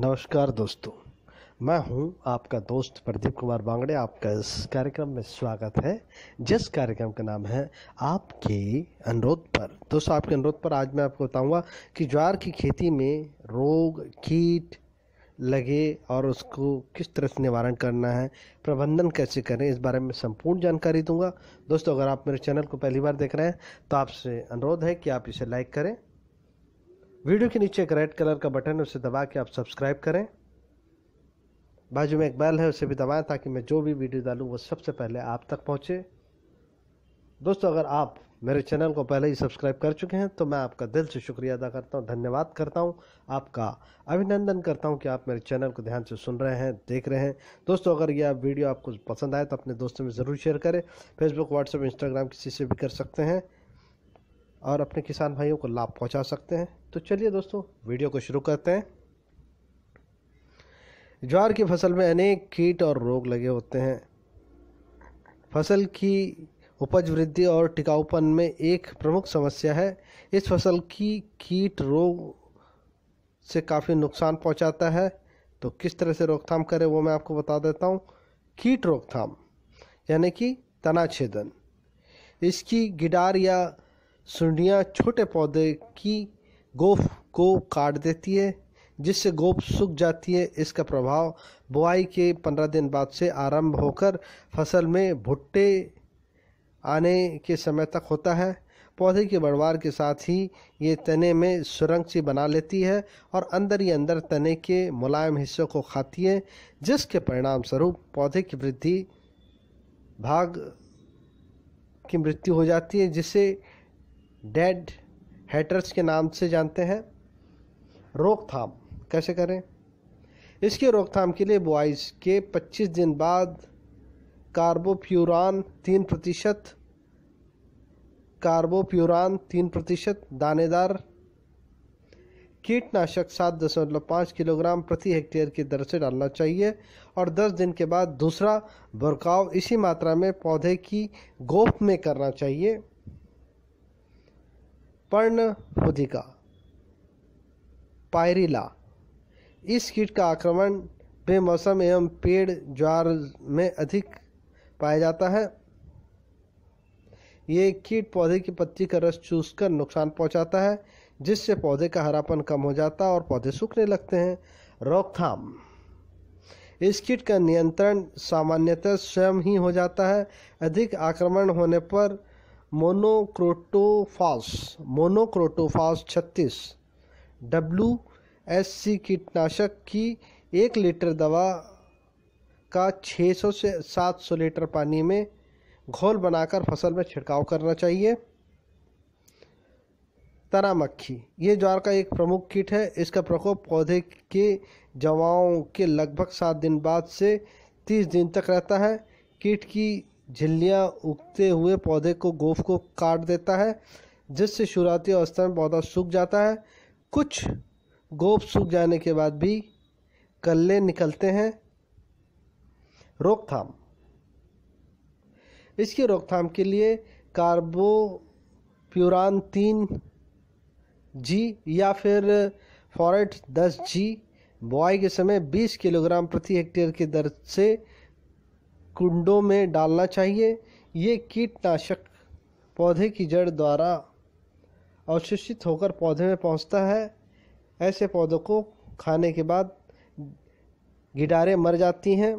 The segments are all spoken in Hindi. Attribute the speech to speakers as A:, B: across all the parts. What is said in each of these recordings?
A: नमस्कार दोस्तों मैं हूं आपका दोस्त प्रदीप कुमार बांगड़े आपका इस कार्यक्रम में स्वागत है जिस कार्यक्रम का नाम है आपके अनुरोध पर दोस्तों आपके अनुरोध पर आज मैं आपको बताऊंगा कि ज्वार की खेती में रोग कीट लगे और उसको किस तरह से निवारण करना है प्रबंधन कैसे करें इस बारे में संपूर्ण जानकारी दूंगा दोस्तों अगर आप मेरे चैनल को पहली बार देख रहे हैं तो आपसे अनुरोध है कि आप इसे लाइक करें वीडियो के नीचे एक रेड कलर का बटन है उसे दबा के आप सब्सक्राइब करें बाजू में एक बैल है उसे भी दबाएं ताकि मैं जो भी वीडियो डालूँ वो सबसे पहले आप तक पहुँचे दोस्तों अगर आप मेरे चैनल को पहले ही सब्सक्राइब कर चुके हैं तो मैं आपका दिल से शुक्रिया अदा करता हूँ धन्यवाद करता हूँ आपका अभिनंदन करता हूँ कि आप मेरे चैनल को ध्यान से सुन रहे हैं देख रहे हैं दोस्तों अगर यह वीडियो आपको पसंद आए तो अपने दोस्तों में ज़रूर शेयर करें फेसबुक व्हाट्सएप इंस्टाग्राम किसी से भी कर सकते हैं और अपने किसान भाइयों को लाभ पहुंचा सकते हैं तो चलिए दोस्तों वीडियो को शुरू करते हैं ज्वार की फसल में अनेक कीट और रोग लगे होते हैं फसल की उपज वृद्धि और टिकाऊपन में एक प्रमुख समस्या है इस फसल की कीट रोग से काफ़ी नुकसान पहुंचाता है तो किस तरह से रोकथाम करें वो मैं आपको बता देता हूँ कीट रोकथाम यानी कि तना छेदन इसकी गिडार या सुंडियाँ छोटे पौधे की गोफ को काट देती है जिससे गोफ सूख जाती है इसका प्रभाव बुआई के पंद्रह दिन बाद से आरंभ होकर फसल में भुट्टे आने के समय तक होता है पौधे के बढ़वार के साथ ही ये तने में सुरंग सी बना लेती है और अंदर ही अंदर तने के मुलायम हिस्सों को खाती है जिसके परिणाम स्वरूप पौधे की वृद्धि भाग की मृत्यु हो जाती है जिससे डेड हेटर्स के नाम से जानते हैं रोकथाम कैसे करें इसके रोकथाम के लिए बॉयज़ के 25 दिन बाद कार्बोप्यूरान तीन प्रतिशत कार्बोप्यूरान तीन प्रतिशत दानेदार कीटनाशक सात दशमलव पाँच किलोग्राम प्रति हेक्टेयर की दर से डालना चाहिए और दस दिन के बाद दूसरा बरकाव इसी मात्रा में पौधे की गोफ में करना चाहिए पर्णहुधिका पायरिला इस कीट का आक्रमण बेमौसम एवं पेड़ ज्वार में अधिक पाया जाता है ये कीट पौधे की पत्ती का रस चूसकर नुकसान पहुंचाता है जिससे पौधे का हरापन कम हो जाता है और पौधे सूखने लगते हैं रोकथाम इस कीट का नियंत्रण सामान्यतः स्वयं ही हो जाता है अधिक आक्रमण होने पर monocrotophos monocrotophos 36 W S C कीटनाशक की एक लीटर दवा का 600 से 700 लीटर पानी में घोल बनाकर फसल में छिड़काव करना चाहिए तरा मक्खी ये ज्वार का एक प्रमुख कीट है इसका प्रकोप पौधे के जवाओं के लगभग सात दिन बाद से तीस दिन तक रहता है कीट की झिल्लियाँ उगते हुए पौधे को गोफ को काट देता है जिससे शुरुआती अवस्था में पौधा सूख जाता है कुछ गोफ सूख जाने के बाद भी कल्ले निकलते हैं रोकथाम इसकी रोकथाम के लिए कार्बोप्यूरान तीन जी या फिर फॉरेट दस जी बुआई के समय बीस किलोग्राम प्रति हेक्टेयर की दर से कुंडों में डालना चाहिए ये कीटनाशक पौधे की जड़ द्वारा अवशोषित होकर पौधे में पहुंचता है ऐसे पौधों को खाने के बाद गिटारें मर जाती हैं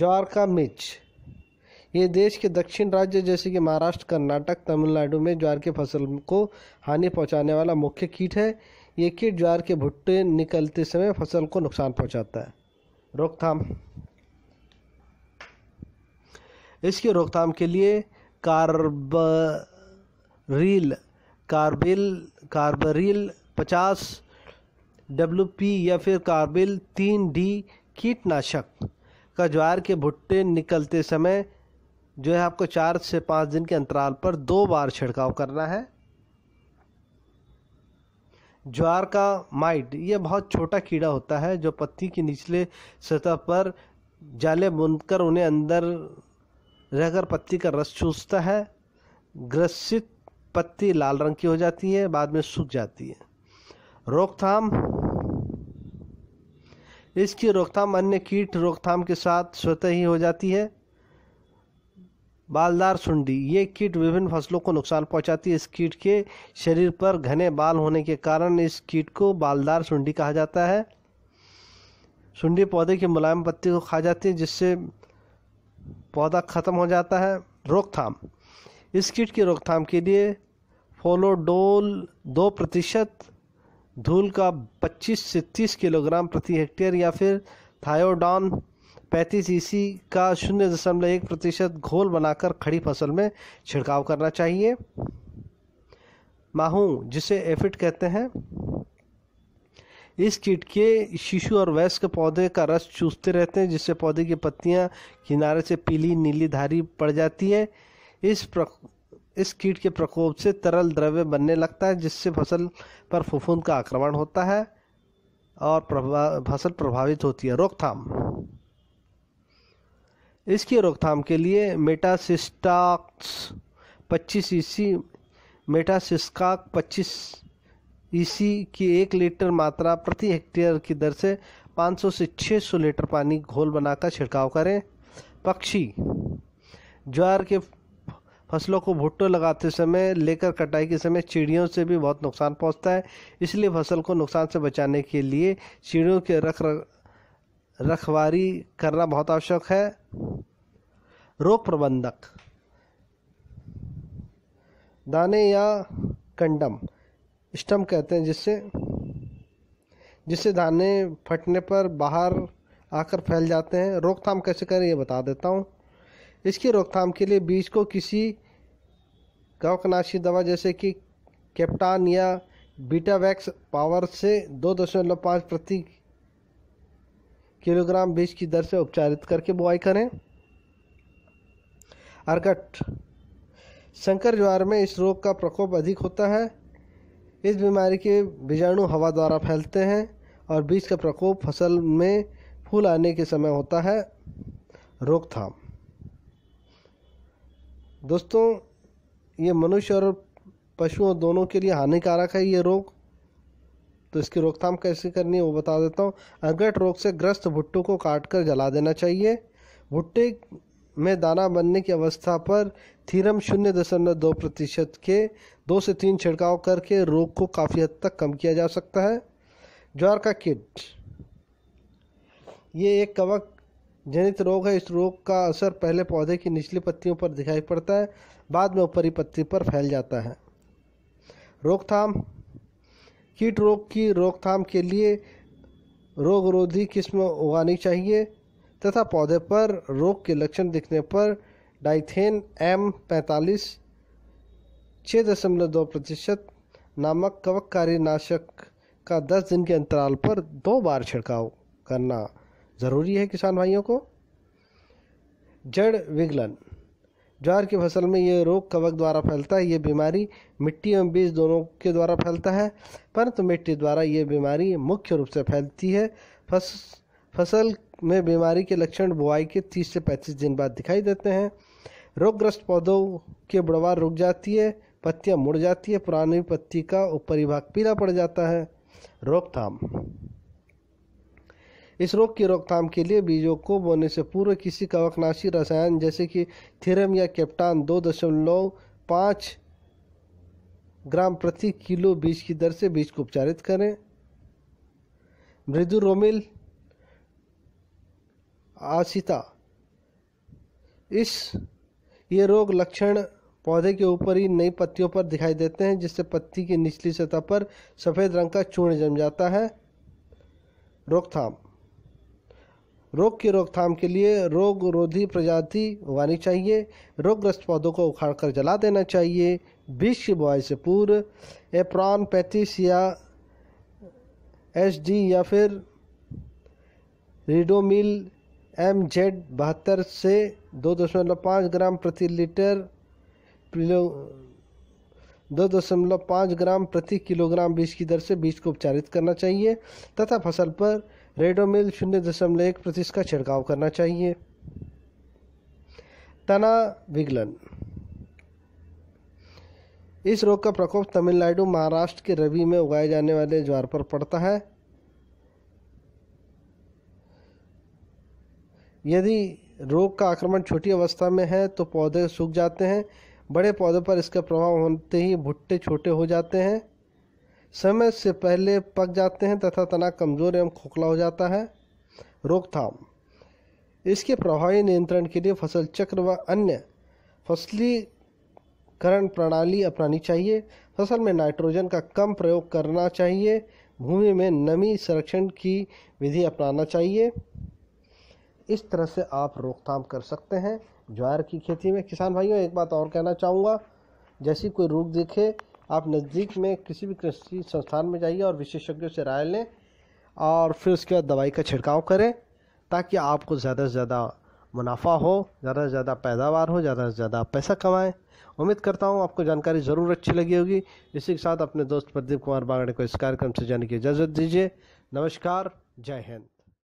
A: ज्वार का मिर्च ये देश के दक्षिण राज्य जैसे कि महाराष्ट्र कर्नाटक तमिलनाडु में ज्वार की फसल को हानि पहुंचाने वाला मुख्य कीट है ये कीट ज्वार के भुट्टे निकलते समय फसल को नुकसान पहुंचाता है रोकथाम इसकी रोकथाम के लिए कार्बरील कार्बिल कार्बरील पचास डब्ल्यू पी या फिर कार्बिल तीन डी कीटनाशक का ज्वार के भुट्टे निकलते समय जो है आपको चार से पाँच दिन के अंतराल पर दो बार छिड़काव करना है ज्वार का माइट ये बहुत छोटा कीड़ा होता है जो पत्ती के निचले सतह पर जाले बुनकर उन्हें अंदर रहकर पत्ती का रस चूसता है ग्रसित पत्ती लाल रंग की हो जाती है बाद में सूख जाती है रोकथाम इसकी रोकथाम अन्य कीट रोकथाम के साथ स्वतः ही हो जाती है बालदार सुंडी ये कीट विभिन्न फसलों को नुकसान पहुंचाती है इस कीट के शरीर पर घने बाल होने के कारण इस कीट को बालदार सुंडी कहा जाता है सुंडी पौधे की मुलायम पत्ती को खा जाती है जिससे पौधा ख़त्म हो जाता है रोकथाम इस कीट की रोकथाम के लिए फोलोडोल दो प्रतिशत धूल का 25 से 30 किलोग्राम प्रति हेक्टेयर या फिर थायोडॉन 35 ईसी का शून्य दशमलव एक प्रतिशत घोल बनाकर खड़ी फसल में छिड़काव करना चाहिए माहू जिसे एफिट कहते हैं इस कीट के शिशु और वयस्क पौधे का रस चूसते रहते हैं जिससे पौधे की पत्तियां किनारे से पीली नीली धारी पड़ जाती है इस प्र... इस कीट के प्रकोप से तरल द्रव्य बनने लगता है जिससे फसल पर फफूंद का आक्रमण होता है और प्रभा, फसल प्रभावित होती है रोकथाम इसकी रोकथाम के लिए मेटासिस्टाक्स पच्चीस ईसी मेटासिस्काक पच्चीस ईसी की एक लीटर मात्रा प्रति हेक्टेयर की दर से 500 से 600 लीटर पानी घोल बनाकर छिड़काव करें पक्षी ज्वार के फसलों को भुट्टो लगाते समय लेकर कटाई के समय चिड़ियों से भी बहुत नुकसान पहुंचता है इसलिए फसल को नुकसान से बचाने के लिए चिड़ियों के रख रखवारी करना बहुत आवश्यक है रोग प्रबंधक दाने या कंडम स्टम कहते हैं जिससे जिससे दाने फटने पर बाहर आकर फैल जाते हैं रोकथाम कैसे करें ये बता देता हूँ इसकी रोकथाम के लिए बीज को किसी कवकनाशी दवा जैसे कि कैप्टान या बीटावैक्स पावर से दो दशमलव पाँच प्रति किलोग्राम बीज की दर से उपचारित करके बुआई करें अर्कट संकर ज्वार में इस रोग का प्रकोप अधिक होता है इस बीमारी के बीजाणु हवा द्वारा फैलते हैं और बीज का प्रकोप फसल में फूल आने के समय होता है रोकथाम दोस्तों ये मनुष्य और पशुओं दोनों के लिए हानिकारक है ये रोग तो इसकी रोकथाम कैसे करनी है वो बता देता हूँ अगट रोग से ग्रस्त भुट्टों को काट कर जला देना चाहिए भुट्टे में दाना बनने की अवस्था पर थीरम शून्य दशमलव दो प्रतिशत के दो से तीन छिड़काव करके रोग को काफ़ी हद तक कम किया जा सकता है ज्वार का किट ये एक कवक जनित रोग है इस रोग का असर पहले पौधे की निचली पत्तियों पर दिखाई पड़ता है बाद में ऊपरी पत्ती पर फैल जाता है रोकथाम कीट रोग की रोकथाम के लिए रोगरोधी किस्म उगानी चाहिए तथा पौधे पर रोग के लक्षण दिखने पर डाइथेन एम पैंतालीस छः दशमलव दो प्रतिशत नामक कवककारी नाशक का दस दिन के अंतराल पर दो बार छिड़काव करना ज़रूरी है किसान भाइयों को जड़ विगलन ज्वार की फसल में ये रोग कवक द्वारा फैलता है ये बीमारी मिट्टी एवं बीज दोनों के द्वारा फैलता है परंतु मिट्टी द्वारा ये बीमारी मुख्य रूप से फैलती है फस फसल में बीमारी के लक्षण बुआई के 30 से 35 दिन बाद दिखाई देते हैं रोगग्रस्त पौधों की बुढ़वा रुक जाती है पत्तियाँ मुड़ जाती है पुरानी पत्ती का ऊपरी भाग पीला पड़ जाता है रोकथाम इस रोग की रोकथाम के लिए बीजों को बोने से पूर्व किसी कवकनाशी रसायन जैसे कि थिरम या कैप्टान दो दशमलव पाँच ग्राम प्रति किलो बीज की दर से बीज को उपचारित करें मृदु रोमिल आशिता इस ये रोग लक्षण पौधे के ऊपर ही नई पत्तियों पर दिखाई देते हैं जिससे पत्ती की निचली सतह पर सफ़ेद रंग का चूर्ण जम जाता है रोकथाम रोग की रोकथाम के लिए रोग रोधी प्रजाति उगानी चाहिए रोगग्रस्त पौधों को उखाड़कर जला देना चाहिए बीज की बुआई से पूर्व एप्रॉन पैंतीस या एस डी या फिर रिडोमिल एम जेड बहत्तर से दो दशमलव पाँच ग्राम प्रति लीटर किलो दो दशमलव पाँच ग्राम प्रति किलोग्राम बीज की दर से बीज को उपचारित करना चाहिए तथा फसल पर रेडोमिल शून्य दशमलव एक प्रतिशत का छिड़काव करना चाहिए तना विगलन इस रोग का प्रकोप तमिलनाडु महाराष्ट्र के रवि में उगाए जाने वाले ज्वार पर पड़ता है यदि रोग का आक्रमण छोटी अवस्था में है तो पौधे सूख जाते हैं बड़े पौधों पर इसका प्रभाव होते ही भुट्टे छोटे हो जाते हैं समय से पहले पक जाते हैं तथा तना कमज़ोर एवं खोखला हो जाता है रोकथाम इसके प्रभावी नियंत्रण के लिए फसल चक्र व अन्य फसलीकरण प्रणाली अपनानी चाहिए फसल में नाइट्रोजन का कम प्रयोग करना चाहिए भूमि में नमी संरक्षण की विधि अपनाना चाहिए इस तरह से आप रोकथाम कर सकते हैं ज्वार की खेती में किसान भाइयों एक बात और कहना चाहूँगा जैसी कोई रोग देखे आप नज़दीक में किसी भी कृषि संस्थान में जाइए और विशेषज्ञों से राय लें और फिर उसके बाद दवाई का छिड़काव करें ताकि आपको ज़्यादा से ज़्यादा मुनाफा हो ज़्यादा से ज़्यादा पैदावार हो ज़्यादा से ज़्यादा पैसा कमाएं उम्मीद करता हूँ आपको जानकारी ज़रूर अच्छी लगी होगी इसी के साथ अपने दोस्त प्रदीप कुमार बांगड़े को इस कार्यक्रम से जाने की इजाज़त दीजिए नमस्कार जय हिंद